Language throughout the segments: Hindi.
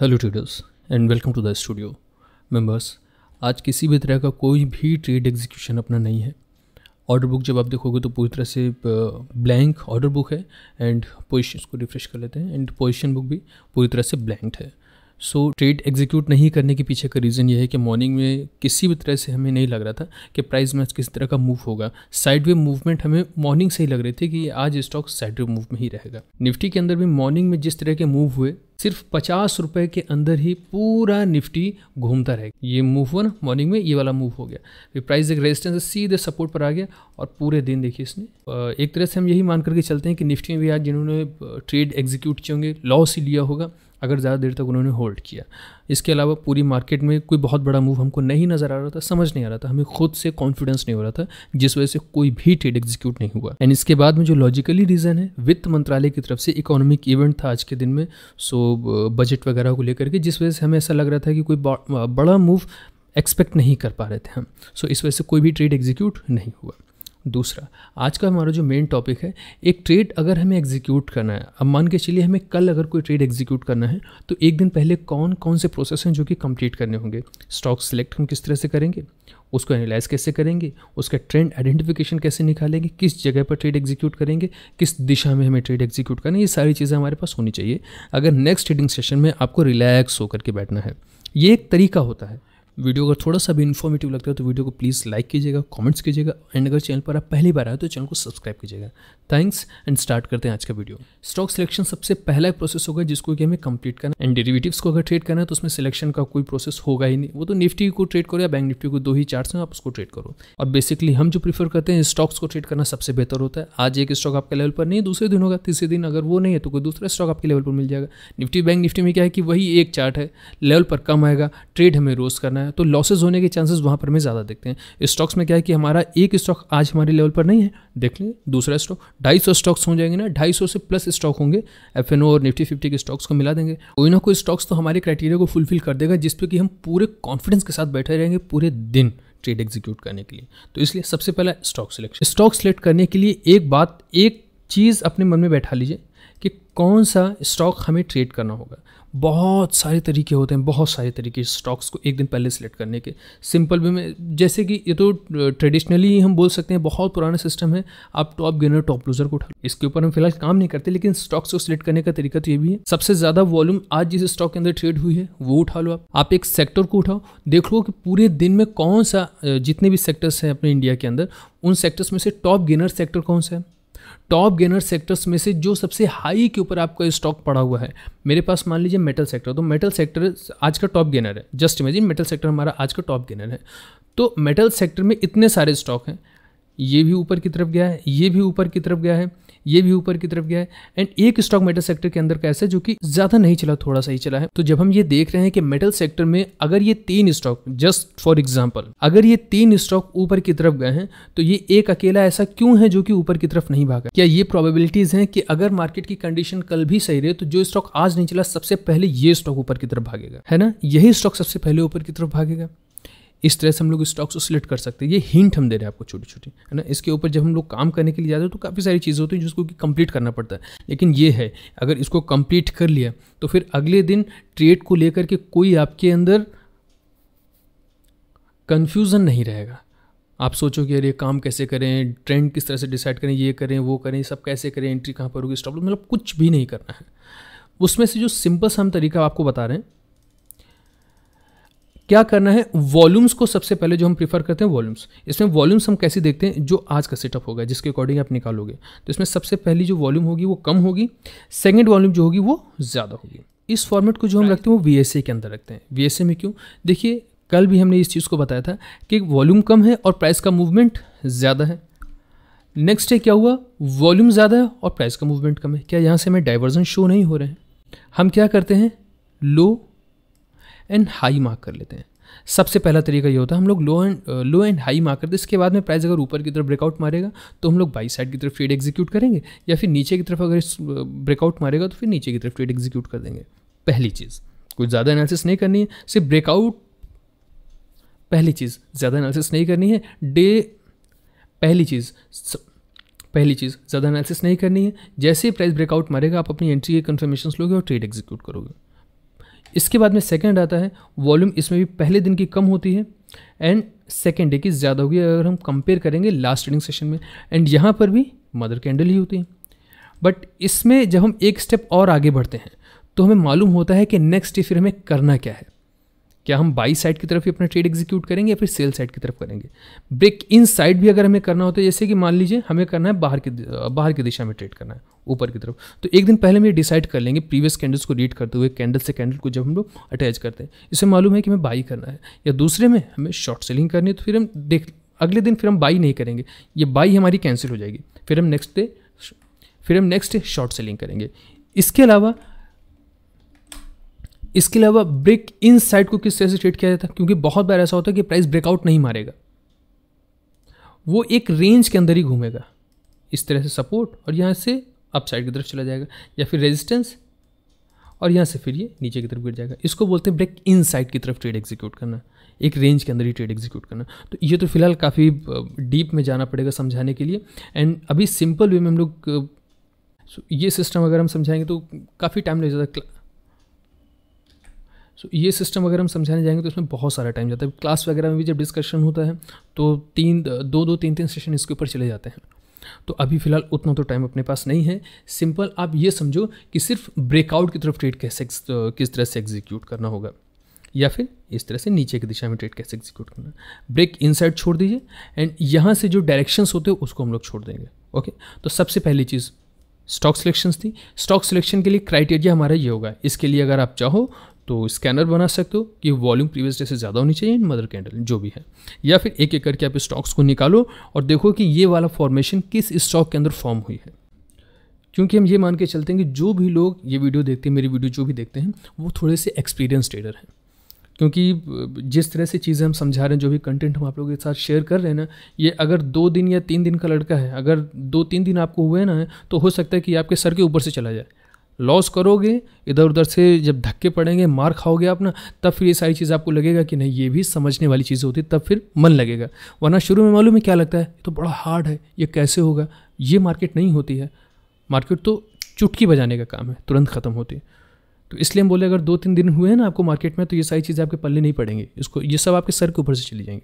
hello traders and welcome to the studio members आज किसी भी तरह का कोई भी ट्रेड एग्जीक्यूशन अपना नहीं है ऑर्डर बुक जब आप देखोगे तो पूरी तरह से ब्लैंक ऑर्डर बुक है एंड पोजिशन को रिफ्रेश कर लेते हैं एंड पोजिशन बुक भी पूरी तरह से ब्लैंक है सो ट्रेड एग्जीक्यूट नहीं करने के पीछे का रीज़न ये है कि मॉर्निंग में किसी भी तरह से हमें नहीं लग रहा था कि प्राइस में किस तरह का मूव होगा साइडवे मूवमेंट हमें मॉर्निंग से ही लग रहे थे कि आज स्टॉक साइडवे मूव में ही रहेगा निफ्टी के अंदर भी मॉर्निंग में जिस तरह के मूव हुए सिर्फ पचास रुपए के अंदर ही पूरा निफ्टी घूमता रहेगा ये मूव हुआ ना मॉर्निंग में ये वाला मूव हो गया फिर प्राइस एक रेजिस्टेंस सीधे सपोर्ट पर आ गया और पूरे दिन देखिए इसने एक तरह से हम यही मान करके चलते हैं कि निफ्टी में भी आज जिन्होंने ट्रेड एग्जीक्यूट किए होंगे लॉस ही लिया होगा अगर ज़्यादा देर तक उन्होंने होल्ड किया इसके अलावा पूरी मार्केट में कोई बहुत बड़ा मूव हमको नहीं नज़र आ रहा था समझ नहीं आ रहा था हमें खुद से कॉन्फिडेंस नहीं हो रहा था जिस वजह से कोई भी ट्रेड एग्जीक्यूट नहीं हुआ एंड इसके बाद में जो लॉजिकली रीज़न है वित्त मंत्रालय की तरफ से इकोनॉमिक इवेंट था आज के दिन में सो बजट वगैरह को लेकर के जिस वजह से हमें ऐसा लग रहा था कि कोई बड़ा मूव एक्सपेक्ट नहीं कर पा रहे थे हम सो so, इस वजह से कोई भी ट्रेड एग्जीक्यूट नहीं हुआ दूसरा आज का हमारा जो मेन टॉपिक है एक ट्रेड अगर हमें एग्जीक्यूट करना है अब मान के चलिए हमें कल अगर कोई ट्रेड एग्जीक्यूट करना है तो एक दिन पहले कौन कौन से प्रोसेस हैं जो कि कंप्लीट करने होंगे स्टॉक सेलेक्ट हम किस तरह से करेंगे उसको एनालाइज कैसे करेंगे उसका ट्रेंड आइडेंटिफिकेशन कैसे निकालेंगे किस जगह पर ट्रेड एग्जीक्यूट करेंगे किस दिशा में हमें ट्रेड एग्जीक्यूट करना है ये सारी चीज़ें हमारे पास होनी चाहिए अगर नेक्स्ट ट्रेडिंग सेशन में आपको रिलैक्स होकर के बैठना है ये एक तरीका होता है वीडियो अगर थोड़ा सा भी इन्फॉर्मेटिव लगता है तो वीडियो को प्लीज़ लाइक कीजिएगा कमेंट्स कीजिएगा एंड अगर चैनल पर आप पहली बार आए तो चैनल को सब्सक्राइब कीजिएगा थैंक्स एंड स्टार्ट करते हैं आज का वीडियो स्टॉक सिलेक्शन सबसे पहला प्रोसेस होगा जिसको कि हमें कंप्लीट करना एंड डेरिवेटिव्स को अगर ट्रेड करना है तो उसमें सिलेक्शन का कोई प्रोसेस होगा ही नहीं वो तो निफ्टी को ट्रेड करो या बैंक निफ्टी को दो ही चार्ट हैं आप उसको ट्रेड करो और बेसिकली हम जो प्रीफर करते हैं स्टॉक्स को ट्रेड करना सबसे बेहतर होता है आज एक स्टॉक आपके लेवल पर नहीं दूसरे दिन होगा तीसरे दिन अगर वो नहीं है तो कोई दूसरा स्टॉक आपके लेवल पर मिल जाएगा निफ्टी बैंक निफ्टी में क्या है कि वही एक चार्ट है लेवल पर कम आएगा ट्रेड हमें रोज करना है है तो लॉसेज होने के चांसेस वहाँ पर हमें ज़्यादा देखते हैं स्टॉक्स में क्या है कि हमारा एक स्टॉक आज हमारे लेवल पर नहीं है देख लें दूसरा स्टॉक ढाई स्टॉक्स हो जाएंगे ना ढाई से प्लस स्टॉक होंगे एफ और निफ्टी फिफ्टी के स्टॉक्स को मिला देंगे कोई ना कोई स्टॉक्स तो हमारे क्राइटेरिया को फुलफिल कर देगा जिस पर कि हम पूरे कॉन्फिडेंस के साथ बैठे रहेंगे पूरे दिन ट्रेड एग्जीक्यूट करने के लिए तो इसलिए सबसे पहला स्टॉक सिलेक्शन स्टॉक सिलेक्ट करने के लिए एक बात एक चीज़ अपने मन में बैठा लीजिए कि कौन सा स्टॉक हमें ट्रेड करना होगा बहुत सारे तरीके होते हैं बहुत सारे तरीके स्टॉक्स को एक दिन पहले सेलेक्ट करने के सिंपल वे में जैसे कि ये तो ट्रेडिशनली हम बोल सकते हैं बहुत पुराना सिस्टम है आप टॉप गेनर टॉप लूजर को उठा इसके ऊपर हम फिलहाल काम नहीं करते लेकिन स्टॉक्स को सिलेक्ट करने का तरीका तो ये भी है सबसे ज़्यादा वॉल्यूम आज जिस स्टॉक के अंदर ट्रेड हुई है वो उठा लो आप आप एक सेक्टर को उठाओ देख लो कि पूरे दिन में कौन सा जितने भी सेक्टर्स हैं अपने इंडिया के अंदर उन सेक्टर्स में से टॉप गेनर सेक्टर कौन सा है टॉप गेनर सेक्टर्स में से जो सबसे हाई के ऊपर आपका स्टॉक पड़ा हुआ है मेरे पास मान लीजिए मेटल सेक्टर तो मेटल सेक्टर आज का टॉप गेनर है जस्ट इमेजिन मेटल सेक्टर हमारा आज का टॉप गेनर है तो मेटल सेक्टर में इतने सारे स्टॉक हैं ये भी ऊपर की तरफ गया है ये भी ऊपर की तरफ गया है ये भी ऊपर की तरफ गया है एंड एक स्टॉक मेटल सेक्टर के अंदर कैसे जो कि ज्यादा नहीं चला थोड़ा सा ही चला है तो जब हम ये देख रहे हैं कि मेटल सेक्टर में अगर ये तीन स्टॉक जस्ट फॉर एग्जाम्पल अगर ये तीन स्टॉक ऊपर की तरफ गए हैं तो ये एक अकेला ऐसा क्यों है जो कि ऊपर की तरफ नहीं भागा क्या ये प्रोबेबिलिटीज हैं कि अगर मार्केट की कंडीशन कल भी सही रहे तो जो स्टॉक आज नहीं चला सबसे पहले ये स्टॉक ऊपर की तरफ भागेगा है ना यही स्टॉक सबसे पहले ऊपर की तरफ भागेगा इस तरह से हम लोग स्टॉक्स को सिलेक्ट कर सकते हैं ये हिंट हम दे रहे हैं आपको छोटी छोटी है ना इसके ऊपर जब हम लोग काम करने के लिए जाते हैं तो काफ़ी सारी चीज़ें होती हैं जिसको कि कंप्लीट करना पड़ता है लेकिन ये है अगर इसको कंप्लीट कर लिया तो फिर अगले दिन ट्रेड को लेकर के कोई आपके अंदर कन्फ्यूज़न नहीं रहेगा आप सोचो कि अरे काम कैसे करें ट्रेंड किस तरह से डिसाइड करें ये करें वो करें सब कैसे करें एंट्री कहाँ पर होगी स्टॉप मतलब कुछ भी नहीं करना है उसमें से जो सिंपल सा हम तरीका आपको बता रहे हैं क्या करना है वॉल्यूम्स को सबसे पहले जो हम प्रीफर करते हैं वॉल्यूम्स इसमें वॉल्यूम्स हम कैसे देखते हैं जो आज का सेटअप होगा जिसके अकॉर्डिंग आप निकालोगे तो इसमें सबसे पहली जो वॉल्यूम होगी वो कम होगी सेकेंड वॉल्यूम जो होगी वो ज़्यादा होगी इस फॉर्मेट को जो हम रखते हैं वो वी के अंदर रखते हैं वी में क्यों देखिए कल भी हमने इस चीज़ को बताया था कि वॉल्यूम कम है और प्राइस का मूवमेंट ज़्यादा है नेक्स्ट है क्या हुआ वॉल्यूम ज़्यादा है और प्राइस का मूवमेंट कम है क्या यहाँ से हमें डाइवर्जन शो नहीं हो रहे हैं हम क्या करते हैं लो एंड हाई मार्क कर लेते हैं सबसे पहला तरीका ये होता है हम लोग low and low and high mark करते हैं इसके बाद में प्राइस अगर ऊपर की तरफ ब्रेकआउट मारेगा तो हम लोग बाई साइड की तरफ ट्रेड एग्जीक्यूट करेंगे या फिर नीचे की तरफ अगर ब्रेकआउट uh, मारेगा तो फिर नीचे की तरफ ट्रेड एग्जीक्यूट कर देंगे पहली चीज़ कुछ ज़्यादा एनालिसिस नहीं करनी है सिर्फ ब्रेकआउट पहली चीज़ ज़्यादा एनालिसिस नहीं करनी है डे पहली चीज़ पहली चीज़ ज़्यादा एनालिसिस नहीं करनी है जैसे ही प्राइस ब्रेकआउट मारेगा आप अपनी एंट्री के कन्फर्मेशन लोगे और ट्रेड एग्जीक्यूट करोगे इसके बाद में सेकेंड आता है वॉल्यूम इसमें भी पहले दिन की कम होती है एंड सेकेंड डे की ज़्यादा होगी अगर हम कंपेयर करेंगे लास्ट ट्रेडिंग सेशन में एंड यहाँ पर भी मदर कैंडल ही होती है बट इसमें जब हम एक स्टेप और आगे बढ़ते हैं तो हमें मालूम होता है कि नेक्स्ट डे फिर हमें करना क्या है क्या हम बाई साइड की तरफ ही अपना ट्रेड एग्जीक्यूट करेंगे या फिर सेल साइड की तरफ करेंगे ब्रेक इन साइड भी अगर हमें करना होता तो है जैसे कि मान लीजिए हमें करना है बाहर की बाहर की दिशा में ट्रेड करना है ऊपर की तरफ तो एक दिन पहले हम ये डिसाइड कर लेंगे प्रीवियस कैंडल्स को रीड करते हुए कैंडल से कैंडल को जब हम लोग अटैच करते हैं इसे मालूम है कि हमें बाई करना है या दूसरे में हमें शॉर्ट सेलिंग करनी है तो फिर हम देख अगले दिन फिर हम बाई नहीं करेंगे ये बाई हमारी कैंसिल हो जाएगी फिर हम नेक्स्ट डे फिर हम नेक्स्ट डे शॉर्ट सेलिंग करेंगे इसके अलावा इसके अलावा ब्रेक इन साइड को किस तरह से ट्रेड किया जाता है क्योंकि बहुत बार ऐसा होता है कि प्राइस ब्रेकआउट नहीं मारेगा वो एक रेंज के अंदर ही घूमेगा इस तरह से सपोर्ट और यहाँ से अप साइड की तरफ चला जाएगा या फिर रेजिस्टेंस और यहाँ से फिर ये नीचे की तरफ गिर जाएगा इसको बोलते हैं ब्रेक इन साइड की तरफ ट्रेड एग्जीक्यूट करना एक रेंज के अंदर ही ट्रेड एग्जीक्यूट करना तो ये तो फिलहाल काफ़ी डीप में जाना पड़ेगा समझाने के लिए एंड अभी सिंपल वे में हम लोग ये सिस्टम अगर हम समझाएंगे तो काफ़ी टाइम लग जाता सो so, ये सिस्टम अगर हम समझाने जाएंगे तो इसमें बहुत सारा टाइम जाता है क्लास वगैरह में भी जब डिस्कशन होता है तो तीन दो दो तीन तीन सेशन इसके ऊपर चले जाते हैं तो अभी फ़िलहाल उतना तो टाइम अपने पास नहीं है सिंपल आप ये समझो कि सिर्फ ब्रेकआउट की तरफ ट्रेड कैसे किस तरह से एग्जीक्यूट करना होगा या फिर इस तरह से नीचे की दिशा में ट्रेड कैसे एग्जीक्यूट करना ब्रेक इनसाइड छोड़ दीजिए एंड यहाँ से जो डायरेक्शंस होते हैं उसको हम लोग छोड़ देंगे ओके तो सबसे पहली चीज़ स्टॉक सिलेक्शंस थी स्टॉक सिलेक्शन के लिए क्राइटेरिया हमारा ये होगा इसके लिए अगर आप चाहो तो स्कैनर बना सकते हो कि वॉल्यूम प्रीवियस डे से ज़्यादा होनी चाहिए मदर कैंडल जो भी है या फिर एक एक करके आप स्टॉक्स को निकालो और देखो कि ये वाला फॉर्मेशन किस स्टॉक के अंदर फॉर्म हुई है क्योंकि हम ये मान के चलते हैं कि जो भी लोग ये वीडियो देखते हैं मेरी वीडियो जो भी देखते हैं वो थोड़े से एक्सपीरियंस ट्रेडर हैं क्योंकि जिस तरह से चीज़ें हम समझा रहे हैं जो भी कंटेंट हम आप लोगों के साथ शेयर कर रहे हैं ना ये अगर दो दिन या तीन दिन का लड़का है अगर दो तीन दिन आपको हुए ना तो हो सकता है कि आपके सर के ऊपर से चला जाए लॉस करोगे इधर उधर से जब धक्के पड़ेंगे मार खाओगे आप ना तब फिर ये सारी चीज़ आपको लगेगा कि नहीं ये भी समझने वाली चीज़ होती है तब फिर मन लगेगा वरना शुरू में मालूम है क्या लगता है तो बड़ा हार्ड है ये कैसे होगा ये मार्केट नहीं होती है मार्केट तो चुटकी बजाने का काम है तुरंत ख़त्म होती है तो इसलिए हम बोले अगर दो तीन दिन हुए हैं ना आपको मार्केट में तो ये सारी चीज़ें आपके पल्ले नहीं पड़ेंगी इसको ये सब आपके सर के ऊपर से चली जाएंगी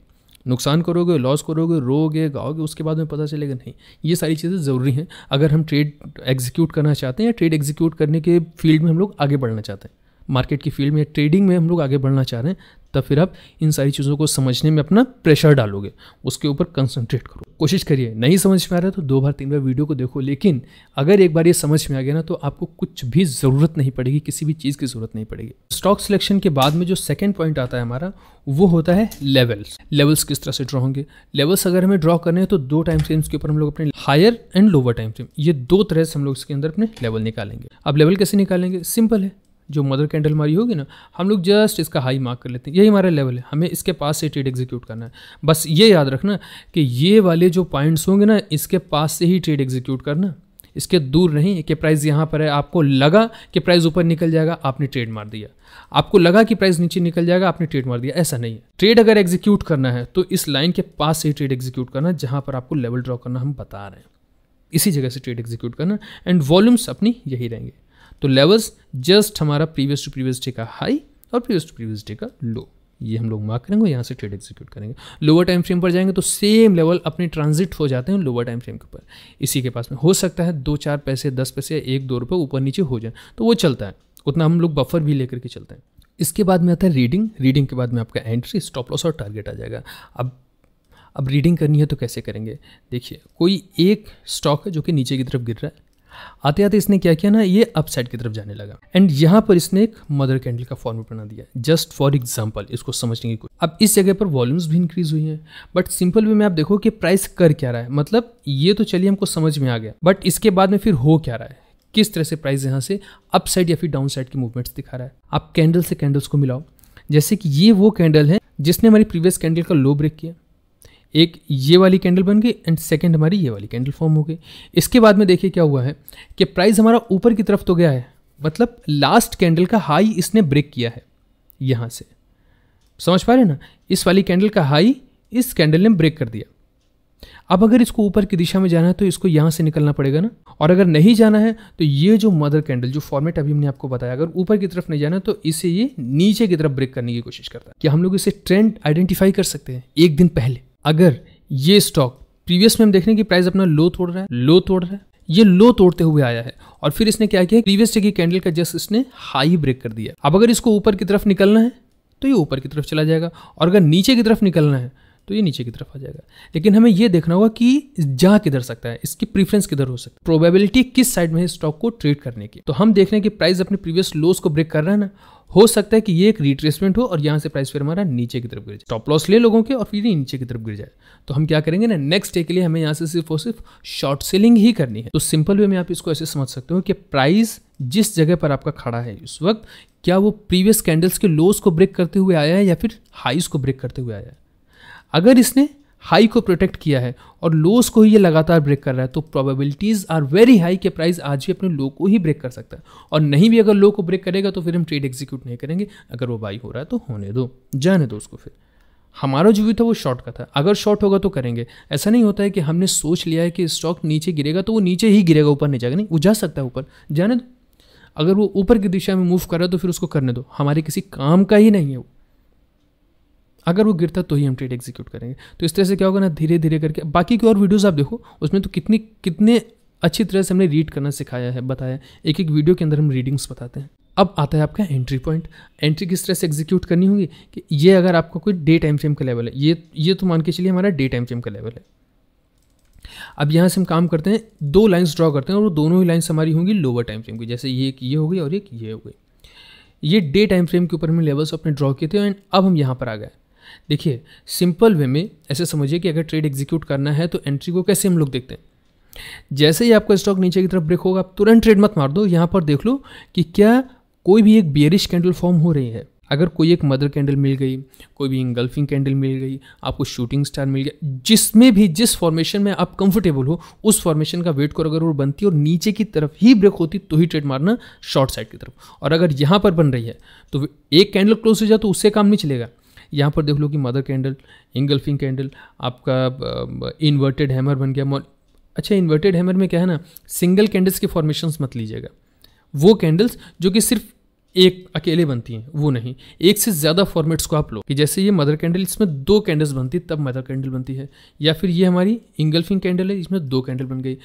नुकसान करोगे लॉस करोगे रोगे गाओगे उसके बाद में पता चलेगा नहीं ये सारी चीज़ें ज़रूरी हैं अगर हम ट्रेड एग्जीक्यूट करना चाहते हैं या ट्रेड एग्जीक्यूट करने के फील्ड में हम लोग आगे बढ़ना चाहते हैं मार्केट की फील्ड में ट्रेडिंग में हम लोग आगे बढ़ना चाह रहे हैं तब फिर आप इन सारी चीज़ों को समझने में अपना प्रेशर डालोगे उसके ऊपर कंसंट्रेट करो कोशिश करिए नहीं समझ में आ रहा तो दो बार तीन बार वीडियो को देखो लेकिन अगर एक बार ये समझ में आ गया ना तो आपको कुछ भी ज़रूरत नहीं पड़ेगी किसी भी चीज़ की ज़रूरत नहीं पड़ेगी स्टॉक सिलेक्शन के बाद में जो सेकेंड पॉइंट आता है हमारा वो होता है लेवल्स लेवल्स किस तरह से ड्रॉ होंगे लेवल्स अगर हमें ड्रॉ करने हैं तो दो टाइम फ्रेम्स के ऊपर हम लोग अपने higher and lower time frame ये दो तरह से हम लोग इसके अंदर अपने लेवल निकालेंगे अब लेवल कैसे निकालेंगे सिंपल है जो मदर कैंडल हमारी होगी ना हम लोग जस्ट इसका हाई मार्क कर लेते हैं यही हमारा लेवल है हमें इसके पास से ट्रेड एग्जीक्यूट करना है बस ये याद रखना कि ये वाले जो पॉइंट्स होंगे ना इसके पास से ही ट्रेड एग्जीक्यूट करना इसके दूर नहीं कि प्राइस यहाँ पर है आपको लगा कि प्राइस ऊपर निकल जाएगा आपने ट्रेड मार दिया आपको लगा कि प्राइस नीचे निकल जाएगा आपने ट्रेड मार दिया ऐसा नहीं है ट्रेड अगर एग्जीक्यूट करना है तो इस लाइन के पास से ही ट्रेड एग्जीक्यूट करना जहाँ पर आपको लेवल ड्रॉ करना हम बता रहे हैं इसी जगह से ट्रेड एग्जीक्यूट करना एंड वॉल्यूम्स अपनी यही रहेंगे तो लेवल्स जस्ट हमारा प्रीवियस टू प्रीवियस डे का हाई और प्रीवियस टू प्रीवियस डे का लो ये हम लोग मार्क करेंगे यहाँ से ट्रेड एग्जीक्यूट करेंगे लोअर टाइम फ्रेम पर जाएंगे तो सेम लेवल अपने ट्रांजिट हो जाते हैं लोअर टाइम फ्रेम के ऊपर इसी के पास में हो सकता है दो चार पैसे दस पैसे एक दो रुपये ऊपर नीचे हो जाए तो वो चलता है उतना हम लोग बफर भी लेकर के चलते हैं इसके बाद में आता है रीडिंग रीडिंग के बाद में आपका एंट्री स्टॉप लॉस और टारगेट आ जाएगा अब अब रीडिंग करनी है तो कैसे करेंगे देखिए कोई एक स्टॉक है जो कि नीचे की तरफ गिर रहा है आते आते इसने क्या किया ना ये अपसाइड की तरफ जाने लगा एंड यहाँ पर इसने एक मदर कैंडल का फॉर्मेट बना दिया जस्ट फॉर एग्जाम्पल इसको समझने की कोई अब इस जगह पर वॉल्यूम्स भी इंक्रीज हुई हैं बट सिंपल वे में आप देखो कि प्राइस कर क्या रहा है मतलब ये तो चलिए हमको समझ में आ गया बट इसके बाद में फिर हो क्या रहा है किस तरह से प्राइस यहाँ से अपसाइड या फिर डाउन साइड की मूवमेंट्स दिखा रहा है आप कैंडल से कैंडल्स को मिलाओ जैसे कि ये वो कैंडल है जिसने हमारी प्रीवियस कैंडल का लो ब्रेक किया एक ये वाली कैंडल बन गई एंड सेकेंड हमारी ये वाली कैंडल फॉर्म हो गई इसके बाद में देखिए क्या हुआ है कि प्राइस हमारा ऊपर की तरफ तो गया है मतलब लास्ट कैंडल का हाई इसने ब्रेक किया है यहाँ से समझ पा रहे ना इस वाली कैंडल का हाई इस कैंडल ने ब्रेक कर दिया अब अगर इसको ऊपर की दिशा में जाना है तो इसको यहाँ से निकलना पड़ेगा ना और अगर नहीं जाना है तो ये जो मदर कैंडल जो फॉर्मेट अभी हमने आपको बताया अगर ऊपर की तरफ नहीं जाना है तो इसे ये नीचे की तरफ ब्रेक करने की कोशिश करता है कि हम लोग इसे ट्रेंड आइडेंटिफाई कर सकते हैं एक दिन पहले अगर ये स्टॉक प्रीवियस में हम देख रहे हैं कि प्राइस अपना लो तोड़ रहा है लो तोड़ रहा है ये लो तोड़ते हुए आया है और फिर इसने क्या किया प्रीवियस डे की कैंडल का जस्ट इसने हाई ब्रेक कर दिया अब अगर इसको ऊपर की तरफ निकलना है तो ये ऊपर की तरफ चला जाएगा और अगर नीचे की तरफ निकलना है तो ये नीचे की तरफ आ जाएगा लेकिन हमें ये देखना होगा कि जा किधर सकता है इसकी प्रीफरेंस किधर हो सकती है प्रोबेबिलिटी किस साइड में है स्टॉक को ट्रेड करने की तो हम देख रहे हैं कि प्राइस अपने प्रीवियस लोस को ब्रेक कर रहा है ना हो सकता है कि ये एक रिट्रेसमेंट हो और यहाँ से प्राइस फिर हमारा नीचे की तरफ गिर जाए टॉप लॉस ले लोगों के और फिर ये नीचे की तरफ गिर जाए तो हम क्या करेंगे ना नेक्स्ट डे के लिए हमें यहाँ से सिर्फ और सिर्फ शॉर्ट सेलिंग ही करनी है तो सिंपल वे में आप इसको ऐसे समझ सकते हो कि प्राइस जिस जगह पर आपका खड़ा है इस वक्त क्या वो प्रीवियस कैंडल्स के लोस को ब्रेक करते हुए आया है या फिर हाइस को ब्रेक करते हुए आया है अगर इसने हाई को प्रोटेक्ट किया है और लोस को ही ये लगातार ब्रेक कर रहा है तो प्रोबेबिलिटीज़ आर वेरी हाई कि प्राइस आज भी अपने लो को ही ब्रेक कर सकता है और नहीं भी अगर लो को ब्रेक करेगा तो फिर हम ट्रेड एग्जीक्यूट नहीं करेंगे अगर वो बाई हो रहा है तो होने दो जाने दो उसको फिर हमारा जो व्यू था वो शॉर्ट का था अगर शॉर्ट होगा तो करेंगे ऐसा नहीं होता है कि हमने सोच लिया है कि स्टॉक नीचे गिरेगा तो वो नीचे ही गिरेगा ऊपर नहीं जाएगा नहीं वो जा सकता है ऊपर जाने दो अगर वो ऊपर की दिशा में मूव कर रहा है तो फिर उसको करने दो हमारे किसी काम का ही नहीं है वो अगर वो गिरता तो ही हम ट्रेड एग्जीक्यूट करेंगे तो इस तरह से क्या होगा ना धीरे धीरे करके बाकी की और वीडियोज़ आप देखो उसमें तो कितनी कितने अच्छी तरह से हमने रीड करना सिखाया है बताया एक एक वीडियो के अंदर हम रीडिंग्स बताते हैं अब आता है आपका एंट्री पॉइंट एंट्री किस तरह से एग्जीक्यूट करनी होगी कि ये अगर आपका कोई डे टाइम फ्रेम का लेवल है ये ये तो मान के चलिए हमारा डे टाइम फ्रेम का लेवल है अब यहाँ से हम काम करते हैं दो लाइंस ड्रॉ करते हैं और वो दोनों ही लाइंस हमारी होंगी लोअर टाइम फ्रेम की जैसे ये एक ये हो गई और एक ये हो गई ये डे टाइम फ्रेम के ऊपर हमने लेवल्स अपने ड्रॉ किए थे एंड अब हम यहाँ पर आ गए देखिए सिंपल वे में ऐसे समझिए कि अगर ट्रेड एग्जीक्यूट करना है तो एंट्री को कैसे हम लोग देखते हैं जैसे ही आपका स्टॉक नीचे की तरफ ब्रेक होगा आप तुरंत ट्रेड मत मार दो यहाँ पर देख लो कि क्या कोई भी एक बियरिश कैंडल फॉर्म हो रही है अगर कोई एक मदर कैंडल मिल गई कोई भी इंगल्फिंग कैंडल मिल गई आपको शूटिंग स्टार मिल गया जिसमें भी जिस फॉर्मेशन में आप कंफर्टेबल हो उस फॉर्मेशन का वेट करो अगर वो बनती है और नीचे की तरफ ही ब्रेक होती तो ही ट्रेड मारना शॉर्ट साइड की तरफ और अगर यहाँ पर बन रही है तो एक कैंडल क्लोज हो जाए तो उससे काम नहीं चलेगा यहाँ पर देख लो कि मदर कैंडल इंगल्फिंग कैंडल आपका इन्वर्टेड हैमर बन गया अच्छा इन्वर्टेड हैमर में क्या है ना सिंगल कैंडल्स के फॉर्मेशंस मत लीजिएगा वो कैंडल्स जो कि सिर्फ एक अकेले बनती हैं वो नहीं एक से ज़्यादा फॉर्मेट्स को आप लो कि जैसे ये मदर कैंडल इसमें दो कैंडल्स बनती तब मदर कैंडल बनती है या फिर ये हमारी इंगल्फिंग कैंडल है इसमें दो कैंडल बन गई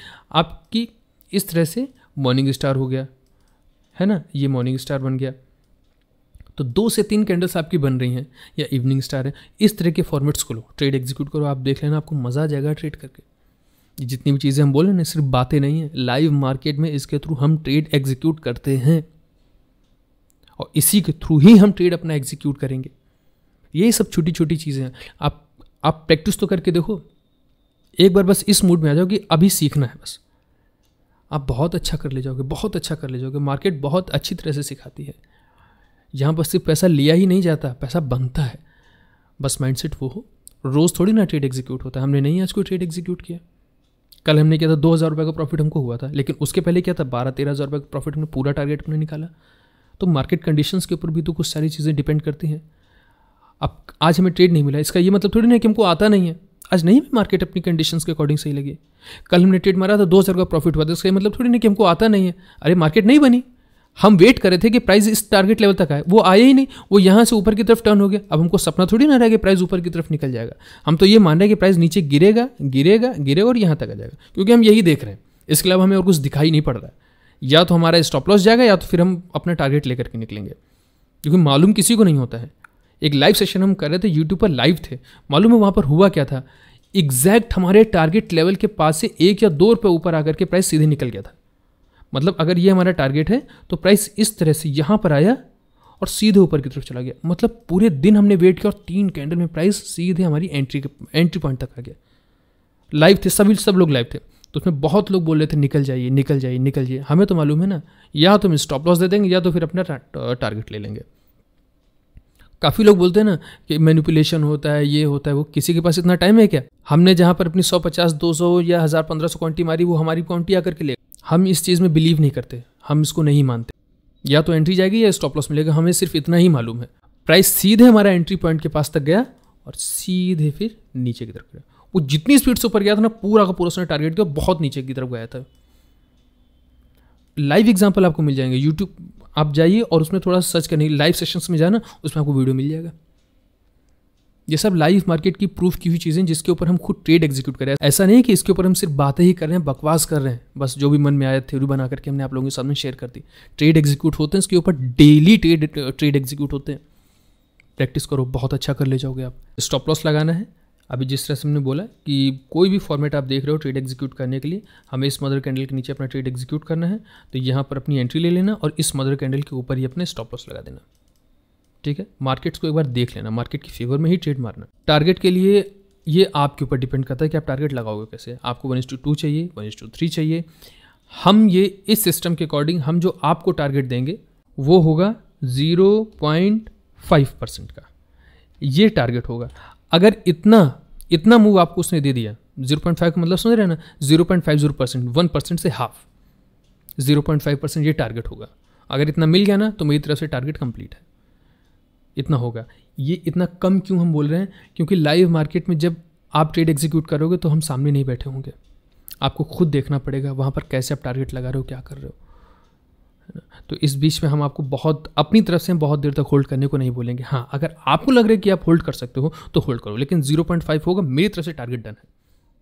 आपकी इस तरह से मॉर्निंग स्टार हो गया है ना ये मॉर्निंग स्टार बन गया तो दो से तीन कैंडल्स आपकी बन रही हैं या इवनिंग स्टार है इस तरह के फॉर्मेट्स को लो ट्रेड एग्जीक्यूट करो आप देख लेना आपको मज़ा आ जाएगा ट्रेड करके ये जितनी भी चीज़ें हम बोल रहे हैं सिर्फ बातें नहीं हैं लाइव मार्केट में इसके थ्रू हम ट्रेड एग्जीक्यूट करते हैं और इसी के थ्रू ही हम ट्रेड अपना एग्जीक्यूट करेंगे ये सब छोटी छोटी चीज़ें हैं आप आप प्रैक्टिस तो करके देखो एक बार बस इस मूड में आ जाओ कि अभी सीखना है बस आप बहुत अच्छा कर ले जाओगे बहुत अच्छा कर ले जाओगे मार्केट बहुत अच्छी तरह से सिखाती है यहाँ पर सिर्फ पैसा लिया ही नहीं जाता पैसा बनता है बस माइंडसेट वो हो रोज़ थोड़ी ना ट्रेड एग्जीक्यूट होता है हमने नहीं आज कोई ट्रेड एग्जीक्यूट किया कल हमने किया था दो हज़ार रुपये का प्रॉफिट हमको हुआ था लेकिन उसके पहले क्या था बारह तेरह हज़ार रुपये का प्रॉफिट हमने पूरा टारगेट अपने निकाला तो मार्केट कंडीशंस के ऊपर भी तो कुछ सारी चीज़ें डिपेंड करती हैं अब आज हमें ट्रेड नहीं मिला इसका ये मतलब थोड़ी ना कि हमको आता नहीं है आज नहीं भी मार्केट अपनी कंडीशंस के अकॉर्डिंग सही लगी कल हमने ट्रेड मारा था दो हज़ार का प्रॉफिट हुआ था इसका मतलब थोड़ी ना कि हमको आता नहीं है अरे मार्केट नहीं बनी हम वेट कर रहे थे कि प्राइस इस टारगेट लेवल तक आए वो आया ही नहीं वो यहाँ से ऊपर की तरफ टर्न हो गया अब हमको सपना थोड़ी ना रहा कि प्राइस ऊपर की तरफ निकल जाएगा हम तो ये मान रहे हैं कि प्राइस नीचे गिरेगा गिरेगा गिरेगा और यहाँ तक आ जाएगा क्योंकि हम यही देख रहे हैं इसके अलावा हमें और कुछ दिखाई नहीं पड़ रहा है या तो हमारा स्टॉप लॉस जाएगा या तो फिर हम अपना टारगेट लेकर के निकलेंगे क्योंकि मालूम किसी को नहीं होता है एक लाइव सेशन हम कर रहे थे यूट्यूब पर लाइव थे मालूम है वहाँ पर हुआ क्या था एग्जैक्ट हमारे टारगेट लेवल के पास से एक या दो रुपये ऊपर आकर के प्राइस सीधे निकल गया था मतलब अगर ये हमारा टारगेट है तो प्राइस इस तरह से यहाँ पर आया और सीधे ऊपर की तरफ चला गया मतलब पूरे दिन हमने वेट किया और तीन कैंडल में प्राइस सीधे हमारी एंट्री के एंट्री पॉइंट तक आ गया लाइव थे सभी सब लोग लाइव थे तो उसमें बहुत लोग बोल रहे थे निकल जाइए निकल जाइए निकल जाइए हमें तो मालूम है ना या तो हम स्टॉप लॉस दे देंगे या तो फिर अपना टारगेट ले लेंगे काफ़ी लोग बोलते हैं ना कि मैनिपुलेशन होता है ये होता है वो किसी के पास इतना टाइम है क्या हमने जहाँ पर अपनी सौ पचास दो सौ या हज़ार पंद्रह सौ क्वान्टी मारी वो हमारी क्वान्टी आकर के ले हम इस चीज़ में बिलीव नहीं करते हम इसको नहीं मानते या तो एंट्री जाएगी या स्टॉप लॉस मिलेगा हमें सिर्फ इतना ही मालूम है प्राइस सीधे हमारा एंट्री पॉइंट के पास तक गया और सीधे फिर नीचे की तरफ गया वो जितनी स्पीड से ऊपर गया था ना पूरा का पूरा उसने टारगेट किया बहुत नीचे की तरफ गया था लाइव एग्जाम्पल आपको मिल जाएंगे यूट्यूब आप जाइए और उसमें थोड़ा सर्च करने लाइव सेशंस में जाना उसमें आपको वीडियो मिल जाएगा ये सब लाइव मार्केट की प्रूफ की हुई चीज़ें जिसके ऊपर हम खुद ट्रेड एग्जीक्यूट हैं ऐसा नहीं कि इसके ऊपर हम सिर्फ बातें ही कर रहे हैं बकवास कर रहे हैं बस जो भी मन में आया थ्योरी बना करके हमने आप लोगों के सामने शेयर कर दी ट्रेड एग्जीक्यूट होते हैं इसके ऊपर डेली ट्रेड ट्रेड एग्जीक्यूट होते हैं प्रैक्टिस करो बहुत अच्छा कर ले जाओगे आप स्टॉप लॉस लगाना है अभी जिस तरह से हमने बोला कि कोई भी फॉर्मेट आप देख रहे हो ट्रेड एग्जीक्यूट करने के लिए हमें इस मदर कैंडल के नीचे अपना ट्रेड एग्जीक्यूट करना है तो यहाँ पर अपनी एंट्री ले लेना और इस मदर कैंडल के ऊपर ही अपने स्टॉप लॉस लगा देना ठीक है मार्केट्स को एक बार देख लेना मार्केट की फेवर में ही ट्रेड मारना टारगेट के लिए ये आपके ऊपर डिपेंड करता है कि आप टारगेट लगाओगे कैसे आपको वन टू टू चाहिए वन टू थ्री चाहिए हम ये इस सिस्टम के अकॉर्डिंग हम जो आपको टारगेट देंगे वो होगा ज़ीरो पॉइंट फाइव परसेंट का ये टारगेट होगा अगर इतना इतना मूव आपको उसने दे दिया जीरो पॉइंट फाइव का मतलब सुन रहे ना zero point five zero percent one percent से half zero point five percent ये टारगेट होगा अगर इतना मिल गया ना तो मेरी तरफ से टारगेट कंप्लीट है इतना होगा ये इतना कम क्यों हम बोल रहे हैं क्योंकि लाइव मार्केट में जब आप ट्रेड एग्जीक्यूट करोगे तो हम सामने नहीं बैठे होंगे आपको खुद देखना पड़ेगा वहाँ पर कैसे आप टारगेट लगा रहे हो क्या कर रहे हो तो इस बीच में हम आपको बहुत अपनी तरफ से हम बहुत देर तक होल्ड करने को नहीं बोलेंगे हाँ अगर आपको लग रहा है कि आप होल्ड कर सकते हो तो होल्ड करो लेकिन जीरो पॉइंट फाइव होगा मेरी तरफ से टारगेट डन है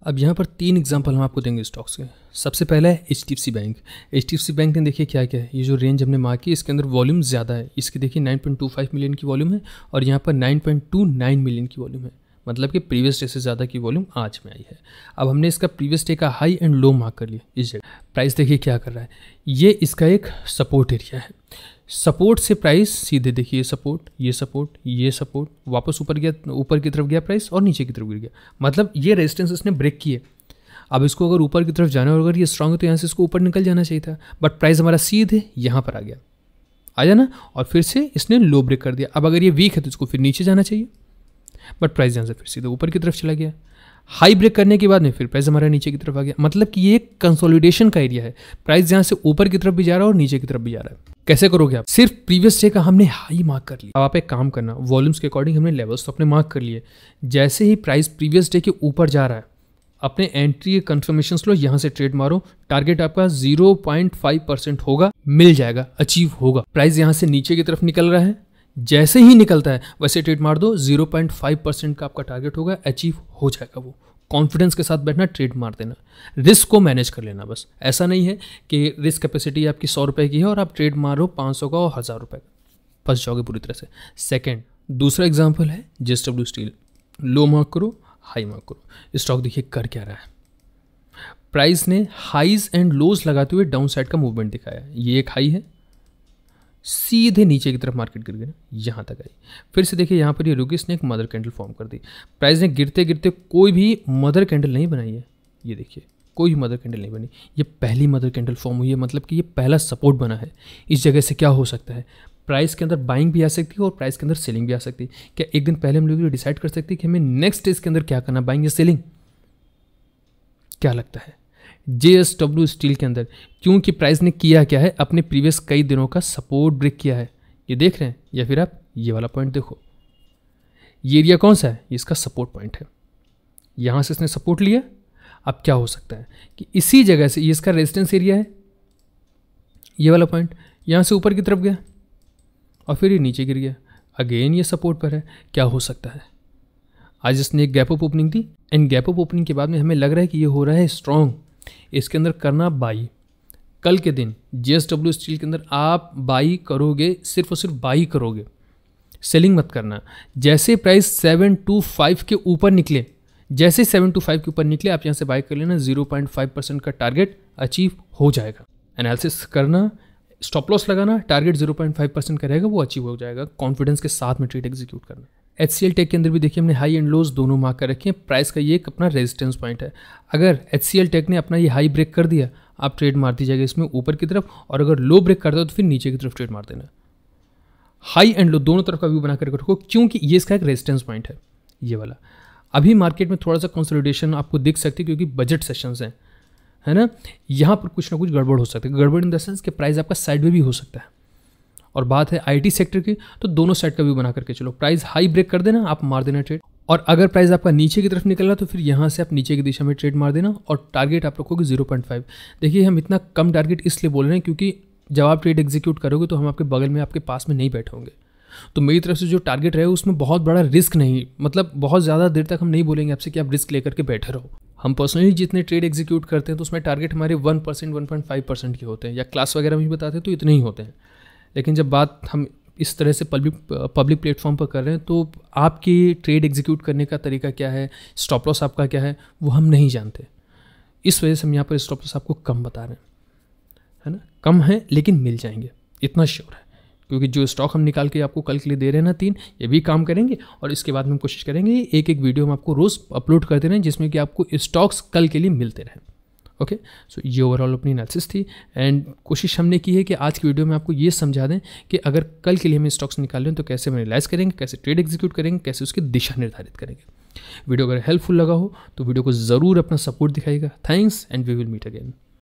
अब यहाँ पर तीन एग्जाम्पल हम आपको देंगे स्टॉक्स के सबसे पहले है H T bank H F C bank ने देखिए क्या क्या है ये जो रेंज हमने मार की इसके अंदर वॉल्यूम ज़्यादा है इसके देखिए 9.25 मिलियन की वॉल्यूम है और यहाँ पर 9.29 मिलियन की वॉल्यूम है मतलब कि प्रीवियस डे से ज़्यादा की वॉल्यूम आज में आई है अब हमने इसका प्रीवियस डे का हाई एंड लो मार्क कर लिया इस जगह प्राइस देखिए क्या कर रहा है ये इसका एक सपोर्ट एरिया है सपोर्ट से प्राइस सीधे देखिए सपोर्ट ये सपोर्ट ये सपोर्ट वापस ऊपर गया ऊपर की तरफ गया प्राइस और नीचे की तरफ गिर गया मतलब ये रेजिस्टेंस इसने ब्रेक किए अब इसको अगर ऊपर की तरफ जाना और अगर ये स्ट्रांग है तो यहाँ से इसको ऊपर निकल जाना चाहिए था बट प्राइस हमारा सीधे यहाँ पर आ गया आ जाना और फिर से इसने लो ब्रेक कर दिया अब अगर ये वीक है तो इसको फिर नीचे जाना चाहिए बट प्राइस यहाँ से फिर सीधे ऊपर की तरफ चला गया हाई ब्रेक करने के बाद में फिर प्राइस हमारा नीचे की तरफ आ गया मतलब कि ये कंसोलिडेशन का एरिया है प्राइस यहाँ से ऊपर की तरफ भी जा रहा है और नीचे की तरफ भी जा रहा है कैसे करोगे आप सिर्फ प्रीवियस डे का हमने हाई मार्क कर लिया अब आप एक काम करना वॉल्यूम्स के अकॉर्डिंग हमने लेवल्स तो अपने मार्क कर लिए जैसे ही प्राइस प्रीवियस डे के ऊपर जा रहा है अपने एंट्री कंफर्मेशन लो यहाँ से ट्रेड मारो टारगेट आपका 0.5 परसेंट होगा मिल जाएगा अचीव होगा प्राइस यहाँ से नीचे की तरफ निकल रहा है जैसे ही निकलता है वैसे ट्रेड मार दो 0.5 परसेंट का आपका टारगेट होगा अचीव हो जाएगा वो कॉन्फिडेंस के साथ बैठना ट्रेड मार देना रिस्क को मैनेज कर लेना बस ऐसा नहीं है कि रिस्क कैपेसिटी आपकी सौ रुपये की है और आप ट्रेड मारो पाँच सौ का और हज़ार रुपये का फंस जाओगे पूरी तरह से सेकेंड दूसरा एग्जाम्पल है JS W steel low mark करो हाई मार्क करो स्टॉक देखिए कर क्या रहा है प्राइस ने हाइज एंड लोज लगाते हुए डाउन साइड का मूवमेंट दिखाया ये एक हाई है सीधे नीचे की तरफ मार्केट गिर गई यहाँ तक आई फिर से देखिए यहाँ पर ये रुकी इसने एक मदर कैंडल फॉर्म कर दी प्राइस ने गिरते गिरते कोई भी मदर कैंडल नहीं बनाई है ये देखिए कोई भी मदर कैंडल नहीं बनी ये पहली मदर कैंडल फॉर्म हुई है मतलब कि ये पहला सपोर्ट बना है इस जगह से क्या हो सकता है प्राइस के अंदर बाइंग भी आ सकती है और प्राइस के अंदर सेलिंग भी आ सकती है क्या एक दिन पहले हम लोग ये डिसाइड कर सकते हैं कि हमें नेक्स्ट इसके अंदर क्या करना बाइंग या सेलिंग क्या लगता है जे एस डब्ल्यू स्टील के अंदर क्योंकि प्राइस ने किया क्या है अपने प्रीवियस कई दिनों का सपोर्ट ब्रेक किया है ये देख रहे हैं या फिर आप ये वाला पॉइंट देखो ये एरिया कौन सा है इसका सपोर्ट पॉइंट है यहाँ से इसने सपोर्ट लिया अब क्या हो सकता है कि इसी जगह से ये इसका रेजिस्टेंस एरिया है ये वाला पॉइंट यहाँ से ऊपर की तरफ गया और फिर ये नीचे गिर गया अगेन ये सपोर्ट पर है क्या हो सकता है आज इसने एक गैप अप ओपनिंग दी एंड गैप अप ओपनिंग के बाद में हमें लग रहा है कि ये हो रहा है स्ट्रॉन्ग इसके अंदर करना बाई कल के दिन जे स्टील के अंदर आप बाई करोगे सिर्फ और सिर्फ बाई करोगे सेलिंग मत करना जैसे प्राइस सेवन टू फाइव के ऊपर निकले जैसे सेवन टू फाइव के ऊपर निकले आप यहाँ से बाई कर लेना जीरो पॉइंट फाइव परसेंट का टारगेट अचीव हो जाएगा एनालिसिस करना स्टॉप लॉस लगाना target zero point five percent का रहेगा वो अचीव हो जाएगा कॉन्फिडेंस के साथ में ट्रेड एग्जीक्यूट करना एच सी टेक के अंदर भी देखिए हमने हाई एंड लोज दोनों मार्क कर रखे हैं प्राइस का ये एक अपना रेजिस्टेंस पॉइंट है अगर एच सी टेक ने अपना ये हाई ब्रेक कर दिया आप ट्रेड मार दीजिएगा इसमें ऊपर की तरफ और अगर लो ब्रेक करता हो तो फिर नीचे की तरफ ट्रेड मार देना हाई एंड लो दोनों तरफ का व्यू बना करके रखो क्योंकि ये इसका एक रेजिस्टेंस पॉइंट है ये वाला अभी मार्केट में थोड़ा सा कंसोलिडेशन आपको दिख सकती है क्योंकि बजट सेशंस हैं है ना यहाँ पर कुछ ना कुछ गड़बड़ हो सकता है गड़बड़ इन द सेंस कि प्राइस आपका साइड में भी हो सकता है और बात है आईटी सेक्टर की तो दोनों साइड का व्यू बना करके चलो प्राइस हाई ब्रेक कर देना आप मार देना ट्रेड और अगर प्राइस आपका नीचे की तरफ निकल रहा तो फिर यहाँ से आप नीचे की दिशा में ट्रेड मार देना और टारगेट आप रखोगे जीरो पॉइंट फाइव देखिए हम इतना कम टारगेट इसलिए बोल रहे हैं क्योंकि जब आप ट्रेड एग्जीक्यूट करोगे तो हम आपके बगल में आपके पास में नहीं बैठे होंगे तो मेरी तरफ से जो टारगेट रहे उसमें बहुत बड़ा रिस्क नहीं मतलब बहुत ज़्यादा देर तक हम नहीं बोलेंगे आपसे कि आप रिस्क लेकर के बैठे रहो हम पर्सनली जितने ट्रेड एग्जीक्यूट करते हैं तो उसमें टारगेट हमारे one percent one point five percent के होते हैं या क्लास वगैरह में भी बताते हैं तो इतने ही होते हैं लेकिन जब बात हम इस तरह से पब्लिक पब्लिक प्लेटफॉर्म पर कर रहे हैं तो आपकी ट्रेड एग्जीक्यूट करने का तरीका क्या है स्टॉप लॉस आपका क्या है वो हम नहीं जानते इस वजह से हम यहाँ पर स्टॉप लॉस आपको कम बता रहे हैं है ना कम है लेकिन मिल जाएंगे इतना श्योर है क्योंकि जो स्टॉक हम निकाल के आपको कल के लिए दे रहे हैं ना तीन ये भी काम करेंगे और इसके बाद हम कोशिश करेंगे एक एक वीडियो हम आपको रोज़ अपलोड करते रहें जिसमें कि आपको स्टॉक्स कल के लिए मिलते रहें ओके सो ये ओवरऑल अपनी एनालिसिस थी एंड कोशिश हमने की है कि आज की वीडियो में आपको ये समझा दें कि अगर कल के लिए हम स्टॉक्स निकाल लें तो कैसे हम एनालाइज करेंगे कैसे ट्रेड एग्जीक्यूट करेंगे कैसे उसकी दिशा निर्धारित करेंगे वीडियो अगर हेल्पफुल लगा हो तो वीडियो को ज़रूर अपना सपोर्ट दिखाएगा thanks and we will meet again